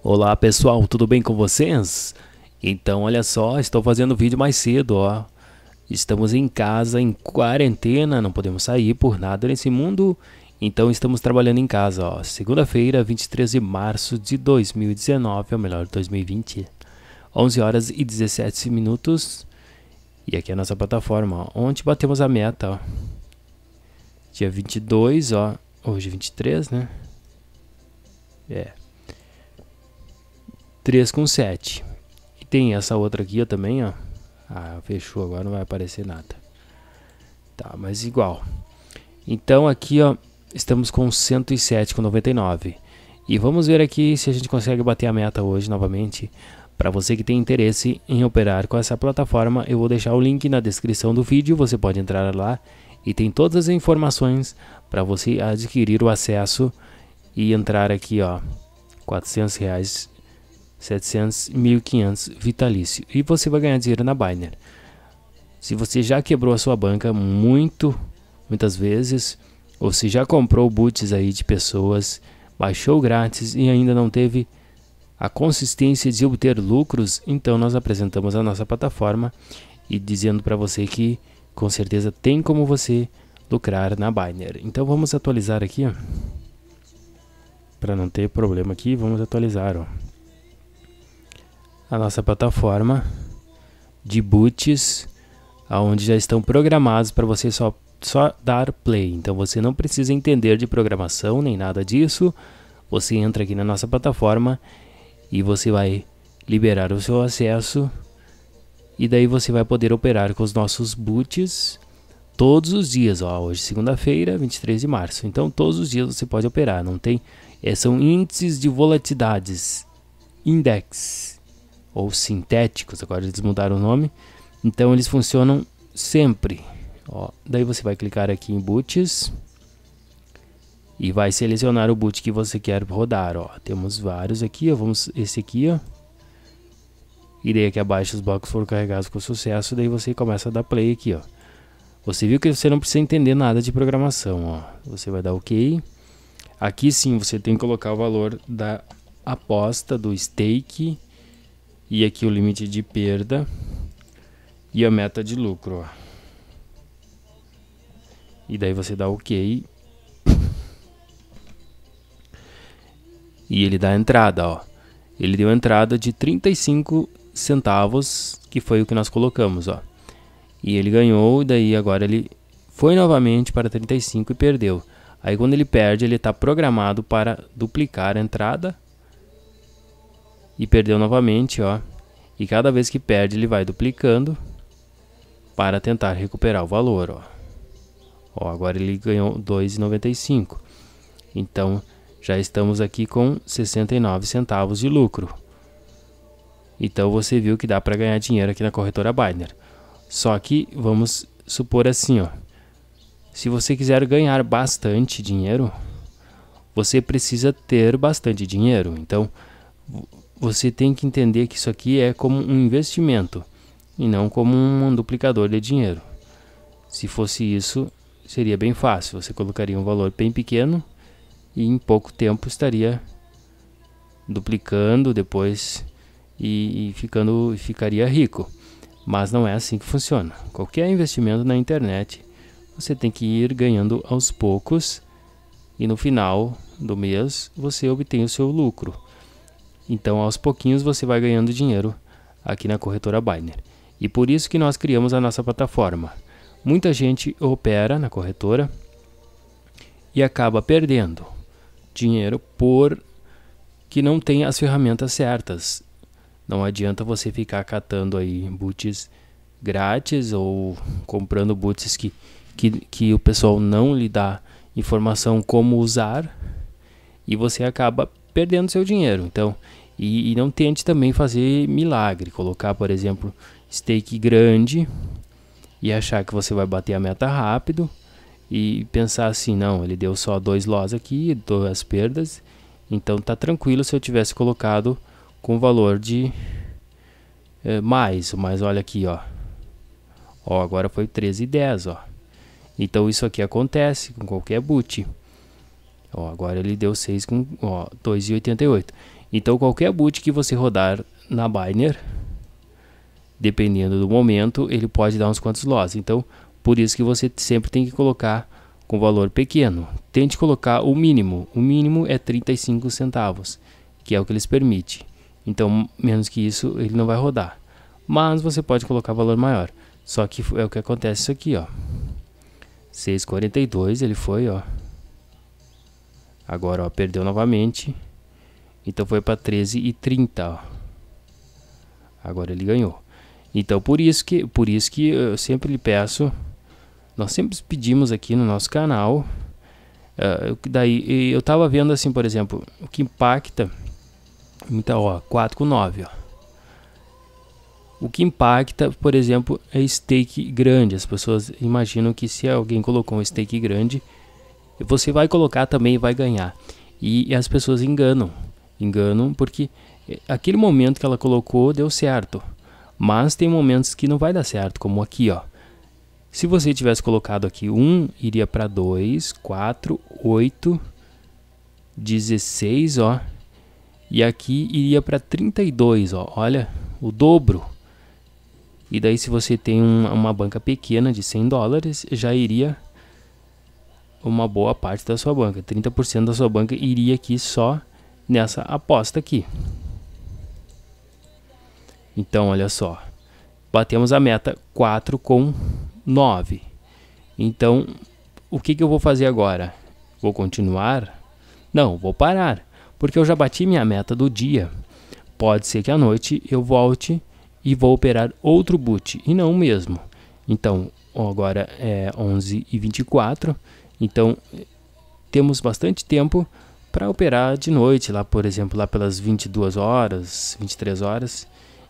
Olá pessoal, tudo bem com vocês? Então olha só, estou fazendo vídeo mais cedo, ó. Estamos em casa, em quarentena, não podemos sair por nada nesse mundo, então estamos trabalhando em casa, ó. Segunda-feira, 23 de março de 2019, ou melhor, 2020. 11 horas e 17 minutos. E aqui é a nossa plataforma, ó. Onde batemos a meta, ó. Dia 22, ó. Hoje 23, né? É. 3,7. E tem essa outra aqui também, ó. Ah, fechou, agora não vai aparecer nada. Tá, mas igual. Então aqui, ó, estamos com 107,99. E vamos ver aqui se a gente consegue bater a meta hoje novamente. Para você que tem interesse em operar com essa plataforma, eu vou deixar o link na descrição do vídeo, você pode entrar lá e tem todas as informações para você adquirir o acesso e entrar aqui, ó, 400 reais 700, 1.500 vitalício. E você vai ganhar dinheiro na Binary. Se você já quebrou a sua banca muito, muitas vezes, ou se já comprou boots aí de pessoas, baixou grátis e ainda não teve a consistência de obter lucros, então nós apresentamos a nossa plataforma e dizendo para você que com certeza tem como você lucrar na Binary. Então vamos atualizar aqui, para não ter problema aqui, vamos atualizar, ó a nossa plataforma de boots, onde já estão programados para você só, só dar play. Então você não precisa entender de programação nem nada disso. Você entra aqui na nossa plataforma e você vai liberar o seu acesso e daí você vai poder operar com os nossos boots todos os dias, ó, hoje segunda-feira, 23 de março. Então todos os dias você pode operar, não tem, é, são índices de volatilidades, index, ou sintéticos, agora eles mudaram o nome. Então eles funcionam sempre. Ó, daí você vai clicar aqui em boots e vai selecionar o boot que você quer rodar. Ó, temos vários aqui, ó, vamos esse aqui, ó. daí aqui abaixo, os blocos foram carregados com sucesso, daí você começa a dar play aqui, ó. Você viu que você não precisa entender nada de programação, ó. Você vai dar OK. Aqui sim, você tem que colocar o valor da aposta, do stake e aqui o limite de perda e a meta de lucro. Ó. E daí você dá OK. E ele dá a entrada, ó. Ele deu a entrada de 35 centavos, que foi o que nós colocamos, ó. E ele ganhou, e daí agora ele foi novamente para 35 e perdeu. Aí quando ele perde, ele está programado para duplicar a entrada e perdeu novamente, ó. E cada vez que perde, ele vai duplicando para tentar recuperar o valor, ó. ó agora ele ganhou 2,95. Então, já estamos aqui com 69 centavos de lucro. Então, você viu que dá para ganhar dinheiro aqui na corretora Biner. Só que vamos supor assim, ó. Se você quiser ganhar bastante dinheiro, você precisa ter bastante dinheiro. Então, você tem que entender que isso aqui é como um investimento e não como um duplicador de dinheiro. Se fosse isso, seria bem fácil. Você colocaria um valor bem pequeno e em pouco tempo estaria duplicando depois e, e ficando ficaria rico. Mas não é assim que funciona. Qualquer investimento na internet, você tem que ir ganhando aos poucos e no final do mês você obtém o seu lucro então, aos pouquinhos você vai ganhando dinheiro aqui na corretora Binary. E por isso que nós criamos a nossa plataforma. Muita gente opera na corretora e acaba perdendo dinheiro por que não tem as ferramentas certas. Não adianta você ficar catando aí boots grátis ou comprando boots que, que, que o pessoal não lhe dá informação como usar e você acaba perdendo seu dinheiro. Então, e, e não tente também fazer milagre, colocar, por exemplo, stake grande e achar que você vai bater a meta rápido e pensar assim, não, ele deu só dois lots aqui, duas perdas, então tá tranquilo se eu tivesse colocado com valor de é, mais, mas olha aqui, ó. Ó, agora foi 13,10, ó. Então isso aqui acontece com qualquer boot. Ó, agora ele deu 6 com 2,88. Então qualquer boot que você rodar na Biner, dependendo do momento, ele pode dar uns quantos loss. Então por isso que você sempre tem que colocar com valor pequeno. Tente colocar o mínimo. O mínimo é 35 centavos, que é o que eles permite. Então menos que isso ele não vai rodar. Mas você pode colocar valor maior. Só que é o que acontece isso aqui, ó. 6,42 ele foi, ó. Agora, ó, perdeu novamente. Então foi para 13 e 30, ó. Agora ele ganhou. Então por isso que, por isso que eu sempre lhe peço, nós sempre pedimos aqui no nosso canal, uh, daí eu tava vendo assim, por exemplo, o que impacta, então ó, 4 com 9, ó. O que impacta, por exemplo, é stake grande. As pessoas imaginam que se alguém colocou um stake grande, você vai colocar também e vai ganhar. E, e as pessoas enganam, enganam porque eh, aquele momento que ela colocou deu certo, mas tem momentos que não vai dar certo, como aqui, ó. Se você tivesse colocado aqui 1, um, iria para 2, 4, 8, 16, ó. E aqui iria para 32, ó. Olha, o dobro. E daí se você tem um, uma banca pequena de 100 dólares, já iria uma boa parte da sua banca. 30% da sua banca iria aqui só nessa aposta aqui. Então, olha só. Batemos a meta 4 com 9. Então, o que, que eu vou fazer agora? Vou continuar? Não, vou parar, porque eu já bati minha meta do dia. Pode ser que à noite eu volte e vou operar outro boot, e não o mesmo. Então, agora é 11 e 24 então, temos bastante tempo para operar de noite, lá por exemplo, lá pelas 22 horas, 23 horas.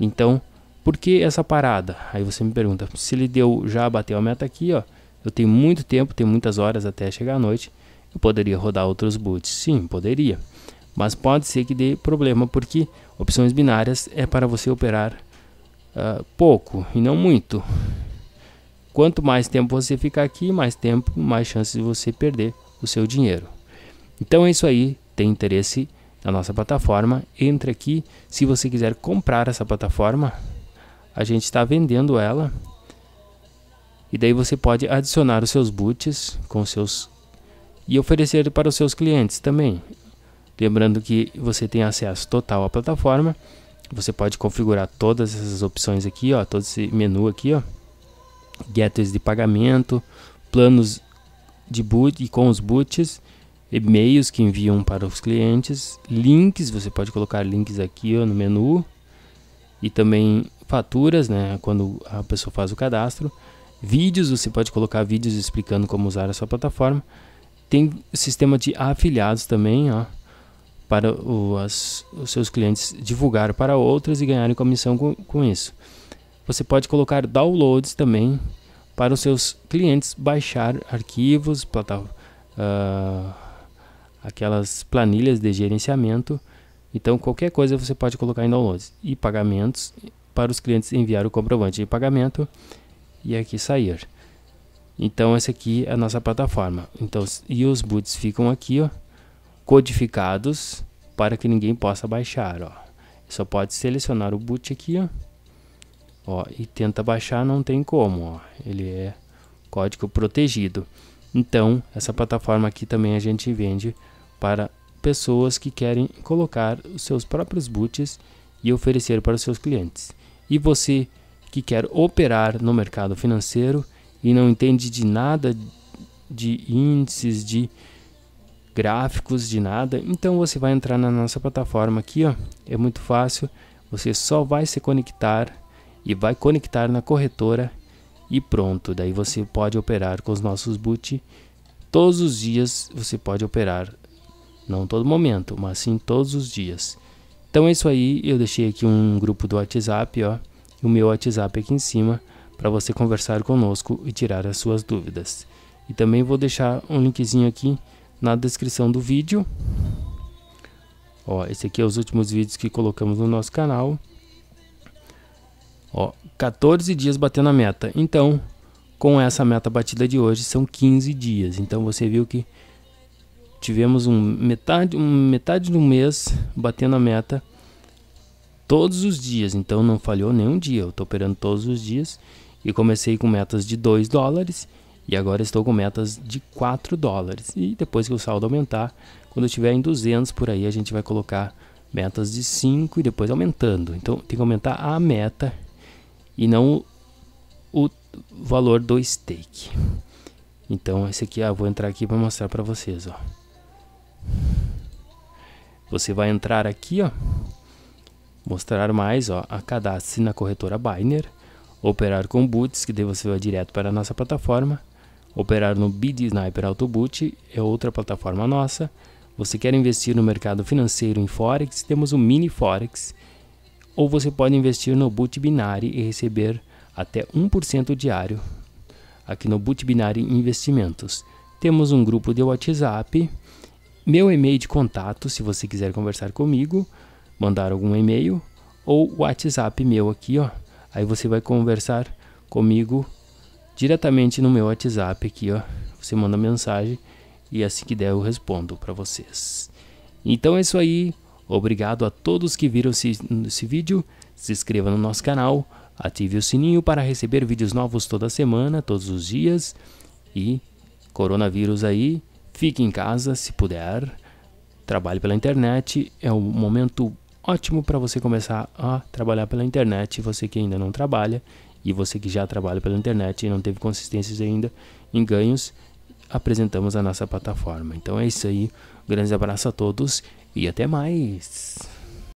Então, por que essa parada? Aí você me pergunta, se ele deu, já bateu a meta aqui, ó, eu tenho muito tempo, tenho muitas horas até chegar à noite, eu poderia rodar outros boots? Sim, poderia. Mas pode ser que dê problema, porque opções binárias é para você operar uh, pouco e não muito. Quanto mais tempo você ficar aqui, mais tempo, mais chance de você perder o seu dinheiro. Então é isso aí. Tem interesse na nossa plataforma? Entre aqui. Se você quiser comprar essa plataforma, a gente está vendendo ela. E daí você pode adicionar os seus boots com seus e oferecer para os seus clientes também. Lembrando que você tem acesso total à plataforma. Você pode configurar todas essas opções aqui, ó, todo esse menu aqui, ó getters de pagamento, planos de boot e com os boots, e-mails que enviam para os clientes, links, você pode colocar links aqui ó, no menu e também faturas, né, quando a pessoa faz o cadastro, vídeos, você pode colocar vídeos explicando como usar a sua plataforma. Tem sistema de afiliados também, ó, para o, as, os seus clientes divulgar para outras e ganharem comissão com, com isso. Você pode colocar downloads também para os seus clientes baixar arquivos, plata, uh, aquelas planilhas de gerenciamento. Então qualquer coisa você pode colocar em downloads e pagamentos para os clientes enviar o comprovante de pagamento e aqui sair. Então essa aqui é a nossa plataforma. Então e os boots ficam aqui, ó, codificados para que ninguém possa baixar, ó. Só pode selecionar o boot aqui, ó Ó, e tenta baixar, não tem como, ó. Ele é código protegido. Então, essa plataforma aqui também a gente vende para pessoas que querem colocar os seus próprios boots e oferecer para os seus clientes. E você que quer operar no mercado financeiro e não entende de nada de índices, de gráficos, de nada, então você vai entrar na nossa plataforma aqui, ó. É muito fácil. Você só vai se conectar e vai conectar na corretora e pronto. Daí você pode operar com os nossos boot todos os dias. Você pode operar, não todo momento, mas sim todos os dias. Então é isso aí. Eu deixei aqui um grupo do WhatsApp, ó, o meu WhatsApp aqui em cima para você conversar conosco e tirar as suas dúvidas. E também vou deixar um linkzinho aqui na descrição do vídeo. Ó, esse aqui é os últimos vídeos que colocamos no nosso canal. Ó, 14 dias batendo a meta. Então, com essa meta batida de hoje, são 15 dias. Então, você viu que tivemos um metade, um metade do mês batendo a meta todos os dias. Então, não falhou nenhum dia. Eu estou operando todos os dias. E comecei com metas de 2 dólares. E agora estou com metas de 4 dólares. E depois que o saldo aumentar, quando estiver em 200 por aí, a gente vai colocar metas de 5 e depois aumentando. Então tem que aumentar a meta e não o valor do stake. Então esse aqui, ah, vou entrar aqui para mostrar para vocês, ó. Você vai entrar aqui, ó, mostrar mais, ó, a cadastre na corretora biner, operar com boots, que daí você vai direto para a nossa plataforma, operar no Bid Sniper Auto Boot, é outra plataforma nossa. Você quer investir no mercado financeiro em forex? Temos o Mini Forex ou você pode investir no Boot e receber até 1% diário aqui no Boot Investimentos. Temos um grupo de WhatsApp, meu e-mail de contato, se você quiser conversar comigo, mandar algum e-mail, ou WhatsApp meu aqui, ó. Aí você vai conversar comigo diretamente no meu WhatsApp aqui, ó. Você manda mensagem e assim que der eu respondo para vocês. Então é isso aí. Obrigado a todos que viram esse, esse vídeo. Se inscreva no nosso canal, ative o sininho para receber vídeos novos toda semana, todos os dias. E coronavírus aí, fique em casa se puder. Trabalhe pela internet, é um momento ótimo para você começar a trabalhar pela internet, você que ainda não trabalha e você que já trabalha pela internet e não teve consistências ainda em ganhos, apresentamos a nossa plataforma. Então é isso aí. grande abraço a todos e até mais.